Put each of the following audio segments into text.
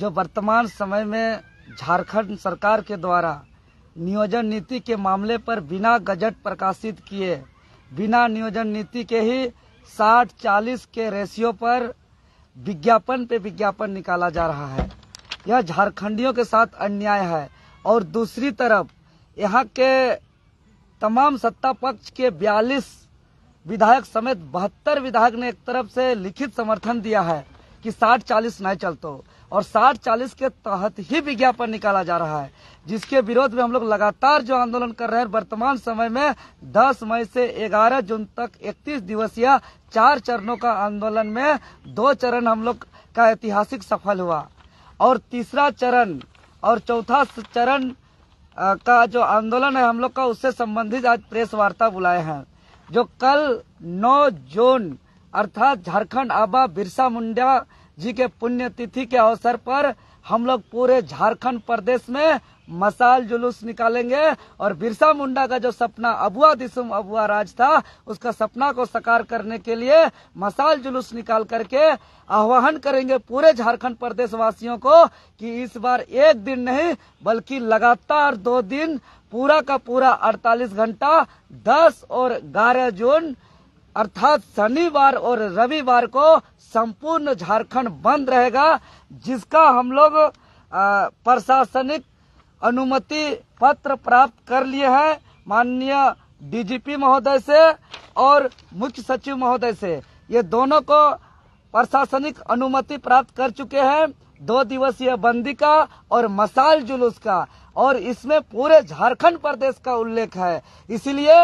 जो वर्तमान समय में झारखंड सरकार के द्वारा नियोजन नीति के मामले पर बिना गजट प्रकाशित किए बिना नियोजन नीति के ही साठ चालीस के रेशियो पर विज्ञापन पे विज्ञापन निकाला जा रहा है यह झारखंडियों के साथ अन्याय है और दूसरी तरफ यहाँ के तमाम सत्ता पक्ष के 42 विधायक समेत बहत्तर विधायक ने एक तरफ से लिखित समर्थन दिया है कि साठ चालीस नहीं चलते और साठ चालीस के तहत ही विज्ञापन निकाला जा रहा है जिसके विरोध में हम लोग लगातार जो आंदोलन कर रहे हैं वर्तमान समय में 10 मई से 11 जून तक 31 दिवसीय चार चरणों का आंदोलन में दो चरण हम लोग का ऐतिहासिक सफल हुआ और तीसरा चरण और चौथा चरण का जो आंदोलन है हम लोग का उससे संबंधित आज प्रेस वार्ता बुलाए हैं जो कल 9 जून अर्थात झारखंड आबा बिरसा मुंडा जी के पुण्य तिथि के अवसर पर हम लोग पूरे झारखंड प्रदेश में मसाल जुलूस निकालेंगे और बिरसा मुंडा का जो सपना अबुआ दिसुम अबुआ राज था उसका सपना को साकार करने के लिए मसाल जुलूस निकाल करके आह्वान करेंगे पूरे झारखंड प्रदेश वासियों को कि इस बार एक दिन नहीं बल्कि लगातार दो दिन पूरा का पूरा 48 घंटा 10 और 11 जून अर्थात शनिवार और रविवार को संपूर्ण झारखंड बंद रहेगा जिसका हम लोग प्रशासनिक अनुमति पत्र प्राप्त कर लिए हैं माननीय डीजीपी महोदय से और मुख्य सचिव महोदय से ये दोनों को प्रशासनिक अनुमति प्राप्त कर चुके हैं दो दिवसीय बंदी का और मसाल जुलूस का और इसमें पूरे झारखंड प्रदेश का उल्लेख है इसलिए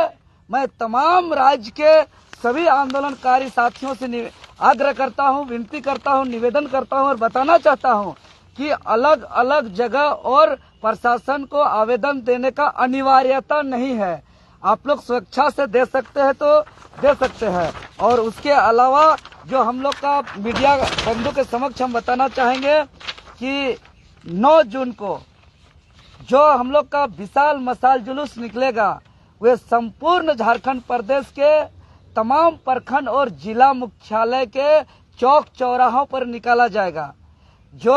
मैं तमाम राज्य के सभी आंदोलनकारी साथियों से आग्रह करता हूं, विनती करता हूं, निवेदन करता हूं और बताना चाहता हूं कि अलग अलग जगह और प्रशासन को आवेदन देने का अनिवार्यता नहीं है आप लोग स्वेच्छा से दे सकते हैं तो दे सकते हैं और उसके अलावा जो हम लोग का मीडिया बंधु के समक्ष हम बताना चाहेंगे कि 9 जून को जो हम लोग का विशाल मसाल जुलूस निकलेगा वे संपूर्ण झारखंड प्रदेश के तमाम प्रखंड और जिला मुख्यालय के चौक चौराहों पर निकाला जाएगा जो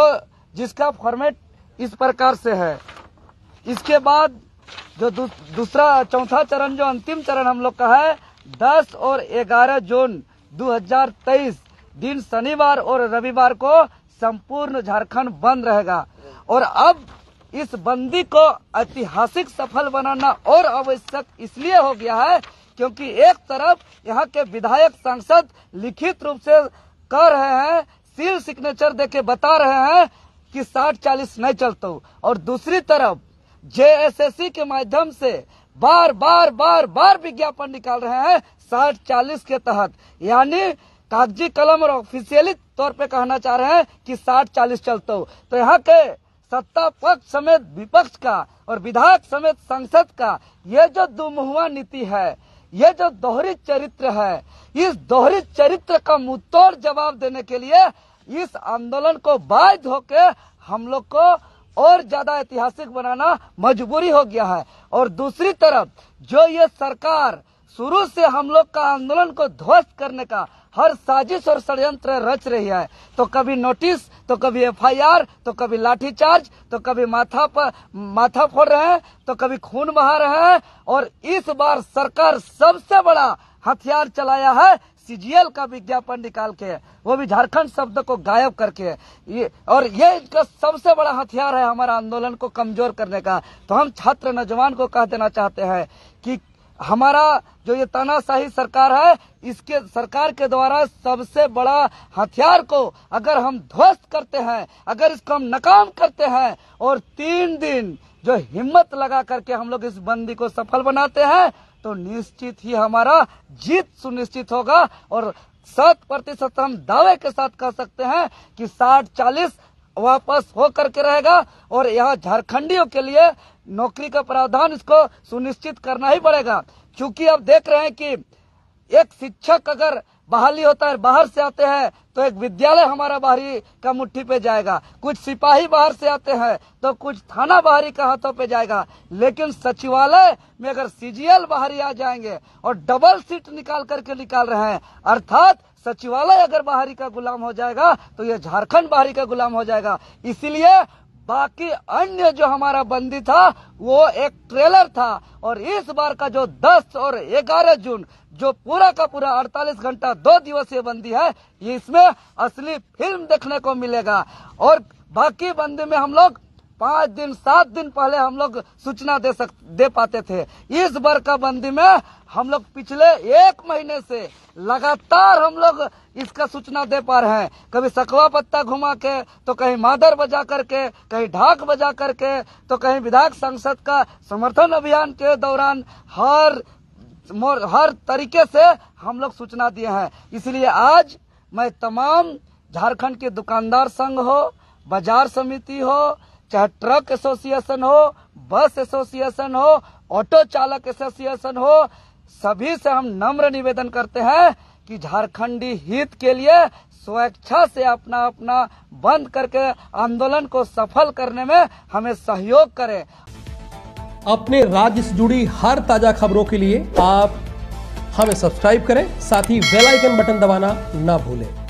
जिसका फॉर्मेट इस प्रकार से है इसके बाद जो दूसरा दूसरा चौथा चरण जो अंतिम चरण हम लोग का है 10 और 11 जून 2023 दिन शनिवार और रविवार को संपूर्ण झारखंड बंद रहेगा और अब इस बंदी को ऐतिहासिक सफल बनाना और आवश्यक इसलिए हो गया है क्योंकि एक तरफ यहाँ के विधायक सांसद लिखित रूप से कह रहे हैं सील सिग्नेचर देके बता रहे हैं कि साठ चालीस नहीं चलता और दूसरी तरफ जे के माध्यम से बार बार बार बार विज्ञापन निकाल रहे हैं साठ चालीस के तहत यानी कागजी कलम और ऑफिसियली तौर पे कहना चाह रहे हैं कि साठ चालीस चलते हो तो यहाँ के सत्ता पक्ष समेत विपक्ष का और विधायक समेत संसद का ये जो दुमुहुआ नीति है ये जो दोहरी चरित्र है इस दोहरी चरित्र का मुंह जवाब देने के लिए इस आंदोलन को हो के हम लोग को और ज्यादा ऐतिहासिक बनाना मजबूरी हो गया है और दूसरी तरफ जो ये सरकार शुरू से हम लोग का आंदोलन को ध्वस्त करने का हर साजिश और षडयंत्र रच रही है तो कभी नोटिस तो कभी एफआईआर तो कभी लाठीचार्ज तो कभी माथा पर माथा फोड़ रहे हैं तो कभी खून बहा रहे हैं और इस बार सरकार सबसे बड़ा हथियार चलाया है सीजीएल का विज्ञापन निकाल के वो भी झारखंड शब्द को गायब करके ये और ये इनका सबसे बड़ा हथियार है हमारा आंदोलन को कमजोर करने का तो हम छात्र नौजवान को कह देना चाहते हैं कि हमारा जो ये तानाशाही सरकार है इसके सरकार के द्वारा सबसे बड़ा हथियार को अगर हम ध्वस्त करते हैं अगर इसको हम नाकाम करते हैं और तीन दिन जो हिम्मत लगा करके हम लोग इस बंदी को सफल बनाते हैं तो निश्चित ही हमारा जीत सुनिश्चित होगा और शत प्रतिशत हम दावे के साथ कह सकते हैं कि साठ चालीस वापस हो करके रहेगा और यहाँ झारखंडियों के लिए नौकरी का प्रावधान इसको सुनिश्चित करना ही पड़ेगा क्योंकि आप देख रहे हैं कि एक शिक्षक अगर बहाली होता है बाहर से आते हैं तो एक विद्यालय हमारा बाहरी का मुट्ठी पे जाएगा कुछ सिपाही बाहर से आते हैं तो कुछ थाना बाहरी का हाथों पे जाएगा लेकिन सचिवालय में अगर सीजीएल बाहरी आ जाएंगे और डबल सीट निकाल करके निकाल रहे हैं अर्थात सचिवालय अगर बाहरी का गुलाम हो जाएगा तो ये झारखंड बाहरी का गुलाम हो जाएगा इसीलिए बाकी अन्य जो हमारा बंदी था वो एक ट्रेलर था और इस बार का जो 10 और 11 जून जो पूरा का पूरा 48 घंटा दो दिवसीय बंदी है इसमें असली फिल्म देखने को मिलेगा और बाकी बंदी में हम लोग पांच दिन सात दिन पहले हम लोग सूचना दे सक दे पाते थे इस बंदी में हम लोग पिछले एक महीने से लगातार हम लोग इसका सूचना दे पा रहे हैं कभी सकवा पत्ता घुमा के तो कहीं मादर बजा करके कहीं ढाक बजा करके तो कहीं विधायक संसद का समर्थन अभियान के दौरान हर हर तरीके से हम लोग सूचना दिए हैं इसलिए आज मैं तमाम झारखंड के दुकानदार संघ हो बाजार समिति हो चाहे ट्रक एसोसिएशन हो बस एसोसिएशन हो ऑटो चालक एसोसिएशन हो सभी से हम नम्र निवेदन करते हैं कि झारखंडी हित के लिए स्वेच्छा से अपना अपना बंद करके आंदोलन को सफल करने में हमें सहयोग करें अपने राज्य से जुड़ी हर ताजा खबरों के लिए आप हमें सब्सक्राइब करें साथ ही बेल आइकन बटन दबाना ना भूलें